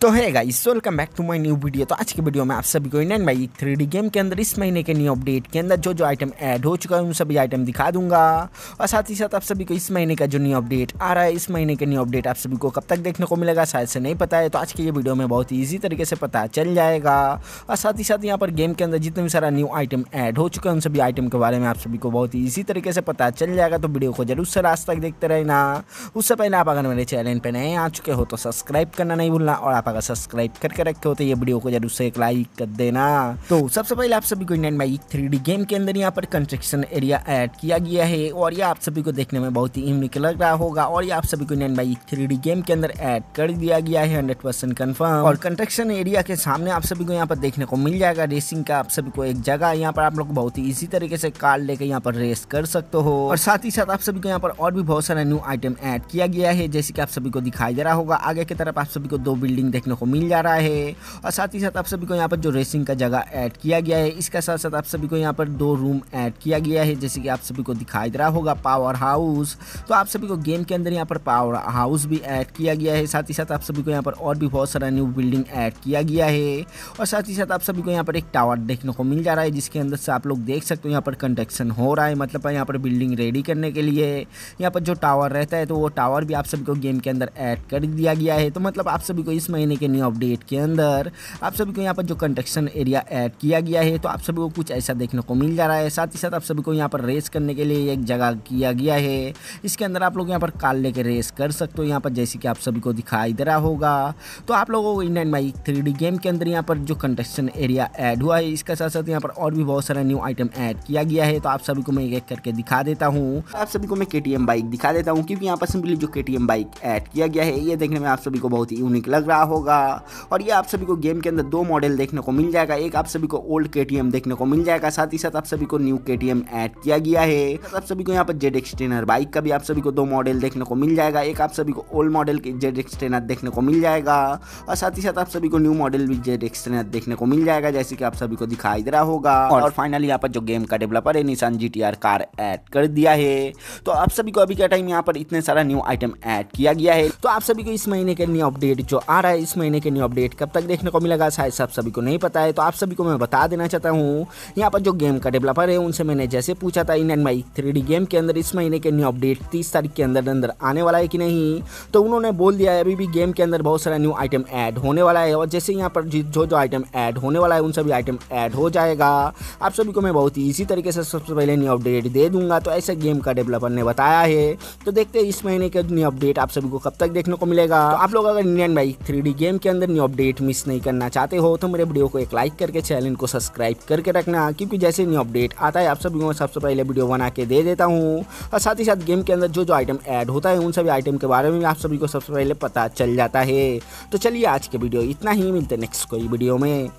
तो है guys welcome back to my new video तो आज के वीडियो में आप सभी को इंडियन भाई थ्री डी गेम के अंदर इस महीने के न्यू अपडेट के अंदर जो जो आइटम ऐड हो चुका है उन सभी आइटम दिखा दूंगा और साथ ही साथ आप सभी को इस महीने का जो न्यू अपडेट आ रहा है इस महीने के न्यू अपडेट आप सभी को कब तक देखने को मिलेगा शायद से नहीं पता है तो आज के ये वीडियो में बहुत ईजी तरीके से पता चल जाएगा और साथ ही साथ यहाँ पर गेम के अंदर जितने भी सारा न्यू आइटम ऐड हो चुका है उन सभी आइटम के बारे में आप सभी को बहुत ईजी तरीके से पता चल जाएगा तो वीडियो को जरूर से लास्ट तक देखते रहना उससे पहले आप अगर मेरे चैनल पर नए आ चुके हो तो सब्सक्राइब करना नहीं भूलना और आप आप अगर सब्सक्राइब करके रखे हो तो ये वीडियो को जरूर से एक लाइक कर देना तो सबसे पहले आप सभी को इंडियन बाइक थ्री गेम के अंदर यहाँ पर कंस्ट्रक्शन एरिया एड किया गया है और ये आप सभी को देखने में बहुत ही यूनिक लग रहा होगा और ये आप सभी को इंडियन बाइक थ्री गेम के अंदर एड कर दिया गया है हंड्रेड परसेंट कन्फर्म और कंस्ट्रक्शन एरिया के सामने आप सभी को यहाँ पर देखने को मिल जाएगा रेसिंग का आप सभी को एक जगह यहाँ पर आप लोग बहुत ही इसी तरीके से कार लेकर यहाँ पर रेस कर सकते हो और साथ ही साथ आप सभी को यहाँ पर और भी बहुत सारा न्यू आइटम ऐड किया गया है जैसे कि आप सभी को दिखाई दे रहा होगा आगे की तरफ आप सभी को दो बिल्डिंग देखने को मिल जा रहा है और साथ ही साथ आप सभी को यहाँ पर जो रेसिंग का जगह ऐड किया गया है इसके साथ साथ आप सभी को यहाँ पर दो रूम ऐड किया गया है जैसे कि आप सभी को दिखाई दे रहा होगा पावर हाउस तो आप सभी को गेम के अंदर यहाँ पर पावर हाउस भी ऐड किया गया है साथ ही साथ आप सभी को यहाँ पर और भी बहुत सारा न्यू बिल्डिंग ऐड किया गया है और साथ ही साथ आप सभी को यहाँ पर एक टावर देखने को मिल जा रहा है जिसके अंदर से आप लोग देख सकते हो यहाँ पर कंडक्शन हो रहा है मतलब यहाँ पर बिल्डिंग रेडी करने के लिए यहाँ पर जो टावर रहता है तो वो टावर भी आप सभी को गेम के अंदर ऐड कर दिया गया है तो मतलब आप सभी को इस महीने महीने के न्यू अपडेट के अंदर आप सभी को यहाँ पर जो कंस्ट्रक्शन एरिया ऐड किया गया है तो आप सभी को कुछ ऐसा देखने को मिल जा रहा है साथ ही साथ आप सभी को यहाँ पर रेस करने के लिए एक जगह किया गया है इसके अंदर आप लोग यहाँ पर कार लेके रेस कर सकते हो यहाँ पर जैसे कि आप सभी को दिखाई दे रहा होगा तो आप लोगों को इंडियन बाइक थ्री गेम के अंदर यहाँ पर जो कंस्ट्रक्शन एरिया ऐड हुआ है इसके साथ साथ यहाँ पर और भी बहुत सारा न्यू आइटम ऐड किया गया है तो आप सभी को मैं एक करके दिखा देता हूँ आप सभी को मैं के बाइक दिखा देता हूँ क्योंकि यहाँ पर सिंपली जो के बाइक ऐड किया गया है ये देखने में आप सभी को बहुत ही यूनिक लग रहा हो होगा और ये आप सभी को गेम के अंदर दो मॉडल देखने को मिल जाएगा एक आप सभी को ओल्ड के देखने को मिल जाएगा साथ ही साथ आप सभी को न्यू के ऐड किया गया है आप सभी को यहाँ पर जेड एक्सटेनर बाइक का भी आप सभी को दो मॉडल देखने को मिल जाएगा एक आप सभी को ओल्ड मॉडल के जेड एक्सटेनर देखने को मिल जाएगा और साथ ही साथ आप सभी को न्यू मॉडल भी जेड एक्सटेनर देखने को मिल जाएगा जैसे कि आप सभी को दिखाई दे रहा होगा और फाइनली यहाँ पर जो गेम का डेवलपर है निशान जी कार एड कर दिया है तो आप सभी को अभी का टाइम यहाँ पर इतने सारा न्यू आइटम एड किया गया है तो आप सभी को इस महीने के न्यू अपडेट जो आ रहा है इस महीने के न्यू अपडेट कब तक देखने को मिलेगा शायद सब सभी को नहीं पता है तो आप सभी को मैं बता देना चाहता हूँ यहाँ पर जो गेम का डेवलपर है उनसे मैंने जैसे पूछा था इन एंड माई थ्री गेम के अंदर इस महीने के न्यू अपडेट तीस तारीख के अंदर अंदर आने वाला है कि नहीं तो उन्होंने बोल दिया है अभी भी गेम के अंदर बहुत सारा न्यू आइटम ऐड होने वाला है और जैसे यहाँ पर जो जो आइटम ऐड होने वाला है उन सभी आइटम ऐड हो जाएगा आप सभी को मैं बहुत ही इसी तरीके से सबसे पहले न्यू अपडेट दे दूंगा तो ऐसे गेम का डेवलपर ने बताया है तो देखते हैं इस महीने के न्यू अपडेट आप सभी को कब तक देखने को मिलेगा तो आप लोग अगर इंडियन बाइक थ्री गेम के अंदर न्यू अपडेट मिस नहीं करना चाहते हो तो मेरे वीडियो को एक लाइक करके चैनल को सब्सक्राइब करके रखना क्योंकि जैसे न्यू अपडेट आता है आप सभी को सबसे पहले वीडियो बना के दे देता हूँ और साथ ही साथ गेम के अंदर जो जो आइटम ऐड होता है उन सभी आइटम के बारे में आप सभी को सबसे पहले पता चल जाता है तो चलिए आज के वीडियो इतना ही मिलते नेक्स्ट कोई वीडियो में